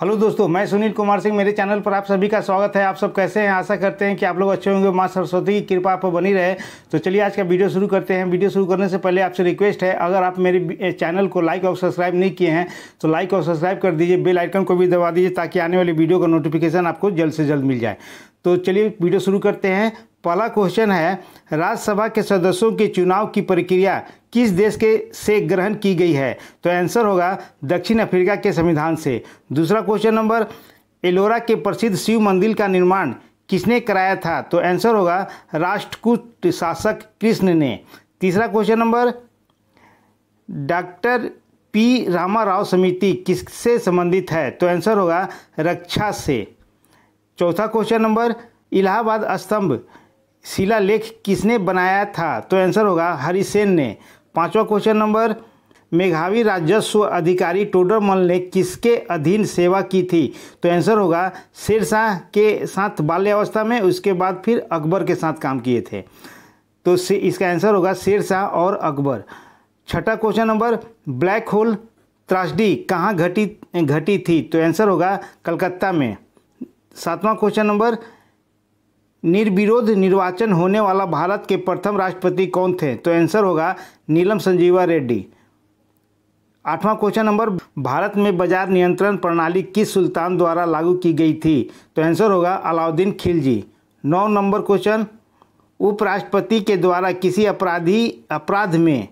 hello दोस्तों मैं सुनील कुमार सिंह मेरे चैनल पर आप सभी का स्वागत है आप सब कैसे हैं आशा करते हैं कि आप लोग अच्छे होंगे माँ सरस्वती की कृपा आप बनी रहे तो चलिए आज का वीडियो शुरू करते हैं वीडियो शुरू करने से पहले आपसे रिक्वेस्ट है अगर आप मेरे चैनल को लाइक और सब्सक्राइब नहीं किए हैं तो लाइक और सब्सक्राइब कर दीजिए बेल आइकन को भी दबा दीजिए ताकि आने वाली वीडियो का नोटिफिकेशन आपको जल्द से जल्द मिल जाए तो चलिए वीडियो शुरू करते हैं पहला क्वेश्चन है राज्यसभा के सदस्यों के चुनाव की प्रक्रिया किस देश के से ग्रहण की गई है तो आंसर होगा दक्षिण अफ्रीका के संविधान से दूसरा क्वेश्चन नंबर एलोरा के प्रसिद्ध शिव मंदिर का निर्माण किसने कराया था तो आंसर होगा राष्ट्रकूट शासक कृष्ण ने तीसरा question number doctor P Rama Rao समिति किससे संबंधित है तो आंसर होगा रक्षा से चौथा क्वेश्चन नंबर इलाहाबाद स्तंभ शिला लेख किसने बनाया था तो आंसर होगा हरिसेन ने पांचवा क्वेश्चन नंबर मेघावी राजस्व अधिकारी टोडरमल ने किसके अधीन सेवा की थी तो आंसर होगा शेरशाह के साथ बाल्यावस्था में उसके बाद फिर अकबर के साथ काम किए थे तो इसका आंसर होगा शेरशाह और अकबर छठा क्वेश्चन नंबर ब्लैक होल त्रासडी कहाँ घटी घटी थी तो आंसर होगा कलकत्ता में सातवां क्वेश्चन नंबर निर्विरोध निर्वाचन होने वाला भारत के प्रथम राष्ट्रपति कौन थे तो आंसर होगा नीलम संजीवा रेड्डी आठवां क्वेश्चन नंबर भारत में बाजार नियंत्रण प्रणाली किस सुल्तान द्वारा लागू की गई थी तो आंसर होगा अलाउद्दीन खिलजी नौ नंबर क्वेश्चन उपराष्ट्रपति के द्वारा किसी अपराधी अपराध में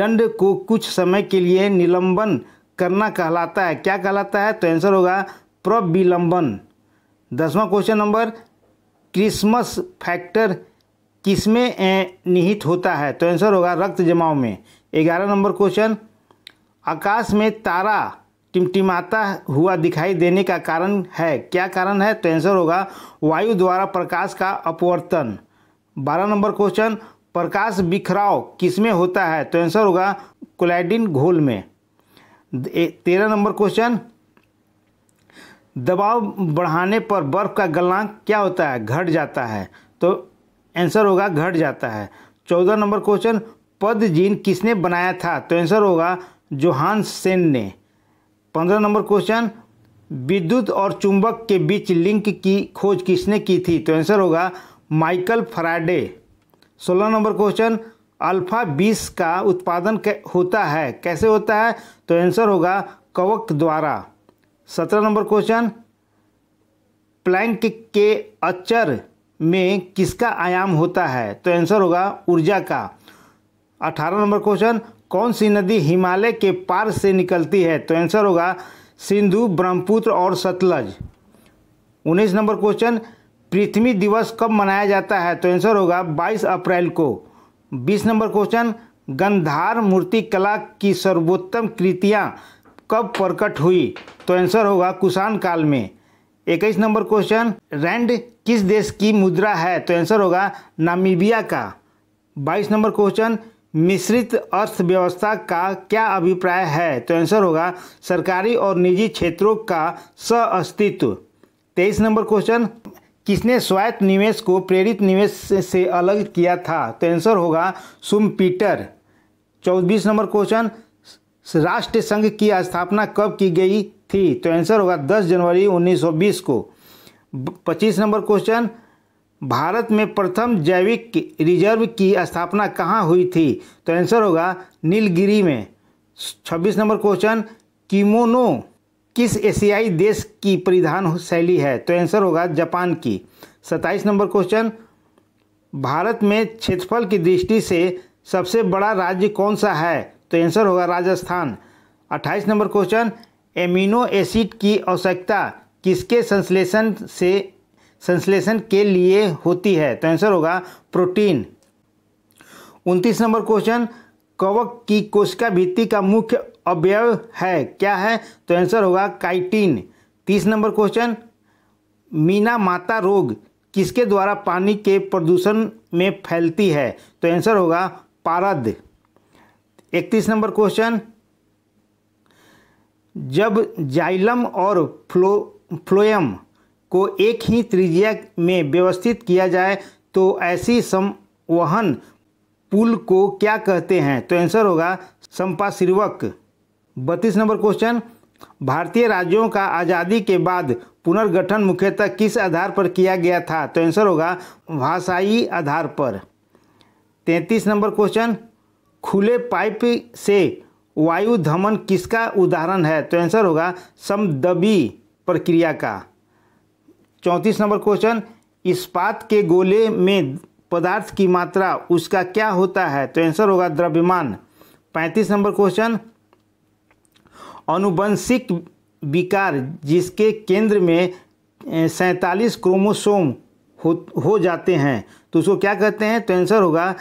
दंड को कुछ समय के लिए निलंबन करना कहलाता है क्या कहलाता है तो आंसर होगा प्रविलंबन दसवां क्वेश्चन नंबर क्रिसमस फैक्टर किसमें निहित होता है तो आंसर होगा रक्त जमाव में ग्यारह नंबर क्वेश्चन आकाश में तारा टिमटिमाता हुआ दिखाई देने का कारण है क्या कारण है तो आंसर होगा वायु द्वारा प्रकाश का अपवर्तन बारह नंबर क्वेश्चन प्रकाश बिखराव किसमें होता है तो आंसर होगा कोलैडिन घोल में तेरह नंबर क्वेश्चन दबाव बढ़ाने पर बर्फ़ का गलनांक क्या होता है घट जाता है तो आंसर होगा घट जाता है चौदह नंबर क्वेश्चन पद जीन किसने बनाया था तो आंसर होगा जोहान सेन ने पंद्रह नंबर क्वेश्चन विद्युत और चुंबक के बीच लिंक की खोज किसने की थी तो आंसर होगा माइकल फ्राइडे सोलह नंबर क्वेश्चन अल्फा बीस का उत्पादन होता है कैसे होता है तो आंसर होगा कवक द्वारा सत्रह नंबर क्वेश्चन प्लैंक के अचर में किसका आयाम होता है तो आंसर होगा ऊर्जा का अठारह नंबर क्वेश्चन कौन सी नदी हिमालय के पार से निकलती है तो आंसर होगा सिंधु ब्रह्मपुत्र और सतलज उन्नीस नंबर क्वेश्चन पृथ्वी दिवस कब मनाया जाता है तो आंसर होगा 22 अप्रैल को 20 नंबर क्वेश्चन गंधार मूर्ति कला की सर्वोत्तम कृतियाँ कब प्रकट हुई तो आंसर होगा कुषाण काल में इक्कीस नंबर क्वेश्चन रैंड किस देश की मुद्रा है तो आंसर होगा नामीबिया का बाईस नंबर क्वेश्चन मिश्रित अर्थव्यवस्था का क्या अभिप्राय है तो आंसर होगा सरकारी और निजी क्षेत्रों का सअस्तित्व तेईस नंबर क्वेश्चन किसने स्वायत्त निवेश को प्रेरित निवेश से अलग किया था तो आंसर होगा सुम पीटर चौबीस नंबर क्वेश्चन राष्ट्रीय संघ की स्थापना कब की गई थी तो आंसर होगा 10 जनवरी 1920 को 25 नंबर क्वेश्चन भारत में प्रथम जैविक रिजर्व की स्थापना कहाँ हुई थी तो आंसर होगा नीलगिरी में 26 नंबर क्वेश्चन किमोनो किस एशियाई देश की परिधान शैली है तो आंसर होगा जापान की 27 नंबर क्वेश्चन भारत में क्षेत्रफल की दृष्टि से सबसे बड़ा राज्य कौन सा है तो आंसर होगा राजस्थान अट्ठाईस नंबर क्वेश्चन एमिनो एसिड की आवश्यकता किसके संश्लेषण से संश्लेषण के लिए होती है तो आंसर होगा प्रोटीन उनतीस नंबर क्वेश्चन कवक की कोशिका भित्ति का मुख्य अवयव है क्या है तो आंसर होगा काइटिन तीस नंबर क्वेश्चन मीना माता रोग किसके द्वारा पानी के प्रदूषण में फैलती है तो आंसर होगा पारद इकतीस नंबर क्वेश्चन जब जाइलम और फ्लो फ्लोएम को एक ही त्रिज्या में व्यवस्थित किया जाए तो ऐसी संवहन पुल को क्या कहते हैं तो आंसर होगा संपासिर्वक बत्तीस नंबर क्वेश्चन भारतीय राज्यों का आज़ादी के बाद पुनर्गठन मुख्यतः किस आधार पर किया गया था तो आंसर होगा भाषाई आधार पर तैंतीस नंबर क्वेश्चन खुले पाइप से वायु धमन किसका उदाहरण है तो आंसर होगा समदबी प्रक्रिया का चौंतीस नंबर क्वेश्चन इस्पात के गोले में पदार्थ की मात्रा उसका क्या होता है तो आंसर होगा द्रव्यमान पैंतीस नंबर क्वेश्चन अनुवंशिक विकार जिसके केंद्र में सैंतालीस क्रोमोसोम हो हो जाते हैं तो उसको क्या कहते हैं तो आंसर होगा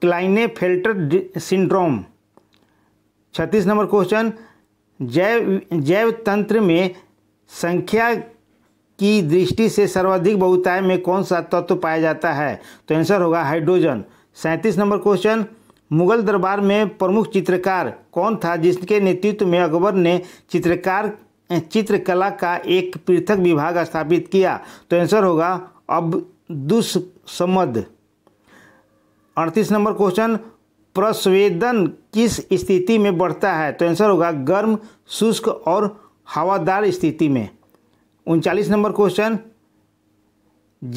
क्लाइने फिल्टर सिंड्रोम छत्तीस नंबर क्वेश्चन जैव जैव तंत्र में संख्या की दृष्टि से सर्वाधिक बहुताय में कौन सा तत्व तो पाया जाता है तो आंसर होगा हाइड्रोजन सैंतीस नंबर क्वेश्चन मुगल दरबार में प्रमुख चित्रकार कौन था जिसके नेतृत्व में अकबर ने चित्रकार चित्रकला का एक पृथक विभाग स्थापित किया तो आंसर होगा अब दुष्समद अड़तीस नंबर क्वेश्चन प्रस्वेदन किस स्थिति में बढ़ता है तो आंसर होगा गर्म शुष्क और हवादार स्थिति में उनचालीस नंबर क्वेश्चन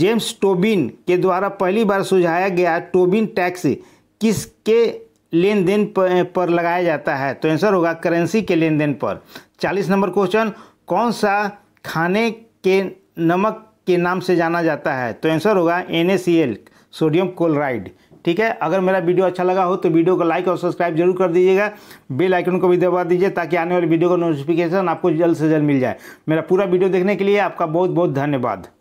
जेम्स टोबिन के द्वारा पहली बार सुझाया गया टोबिन टैक्स किसके लेन देन पर लगाया जाता है तो आंसर होगा करेंसी के लेन देन पर चालीस नंबर क्वेश्चन कौन सा खाने के नमक के नाम से जाना जाता है तो आंसर होगा एन सोडियम क्लोराइड ठीक है अगर मेरा वीडियो अच्छा लगा हो तो वीडियो को लाइक और सब्सक्राइब जरूर कर दीजिएगा बेल आइकन को भी दबा दीजिए ताकि आने वाली वीडियो का नोटिफिकेशन आपको जल्द से जल्द मिल जाए मेरा पूरा वीडियो देखने के लिए आपका बहुत बहुत धन्यवाद